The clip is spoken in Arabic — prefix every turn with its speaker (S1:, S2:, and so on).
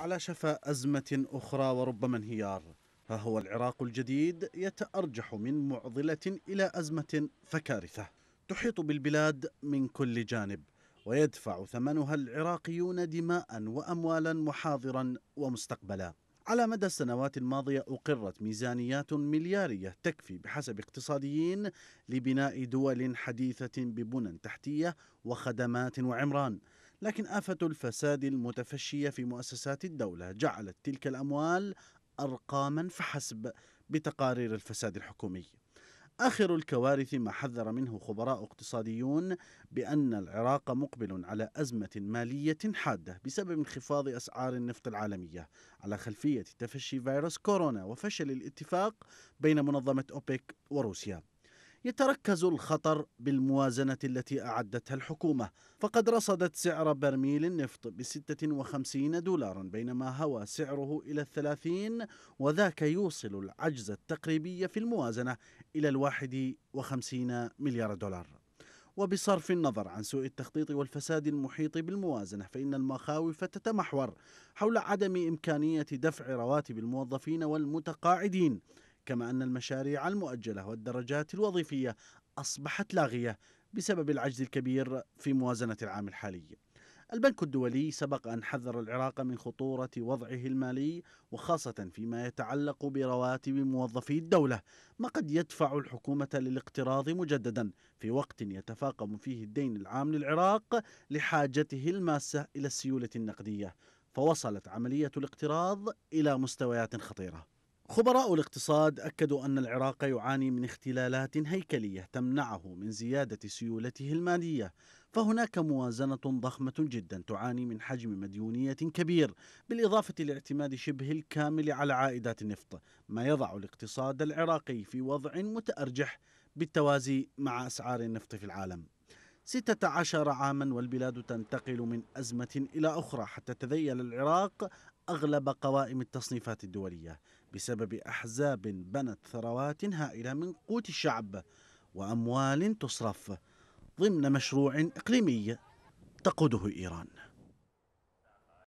S1: على شفا أزمة أخرى وربما انهيار ها هو العراق الجديد يتأرجح من معضلة إلى أزمة فكارثة تحيط بالبلاد من كل جانب ويدفع ثمنها العراقيون دماء وأموالا وحاضرا ومستقبلا على مدى السنوات الماضية أقرت ميزانيات مليارية تكفي بحسب اقتصاديين لبناء دول حديثة ببنى تحتية وخدمات وعمران لكن آفة الفساد المتفشية في مؤسسات الدولة جعلت تلك الأموال أرقاما فحسب بتقارير الفساد الحكومي آخر الكوارث ما حذر منه خبراء اقتصاديون بأن العراق مقبل على أزمة مالية حادة بسبب انخفاض أسعار النفط العالمية على خلفية تفشي فيروس كورونا وفشل الاتفاق بين منظمة أوبك وروسيا يتركز الخطر بالموازنة التي أعدتها الحكومة فقد رصدت سعر برميل النفط ب 56 دولارا بينما هوى سعره إلى الثلاثين وذاك يوصل العجز التقريبي في الموازنة إلى الواحد وخمسين مليار دولار وبصرف النظر عن سوء التخطيط والفساد المحيط بالموازنه فان المخاوف تتمحور حول عدم امكانيه دفع رواتب الموظفين والمتقاعدين كما أن المشاريع المؤجلة والدرجات الوظيفية أصبحت لاغية بسبب العجز الكبير في موازنة العام الحالي البنك الدولي سبق أن حذر العراق من خطورة وضعه المالي وخاصة فيما يتعلق برواتب موظفي الدولة ما قد يدفع الحكومة للاقتراض مجددا في وقت يتفاقم فيه الدين العام للعراق لحاجته الماسة إلى السيولة النقدية فوصلت عملية الاقتراض إلى مستويات خطيرة خبراء الاقتصاد أكدوا أن العراق يعاني من اختلالات هيكلية تمنعه من زيادة سيولته المالية فهناك موازنة ضخمة جدا تعاني من حجم مديونية كبير بالإضافة لاعتماد شبه الكامل على عائدات النفط ما يضع الاقتصاد العراقي في وضع متأرجح بالتوازي مع أسعار النفط في العالم 16 عاما والبلاد تنتقل من أزمة إلى أخرى حتى تذيل العراق أغلب قوائم التصنيفات الدولية بسبب أحزاب بنت ثروات هائلة من قوت الشعب وأموال تصرف ضمن مشروع إقليمي تقوده إيران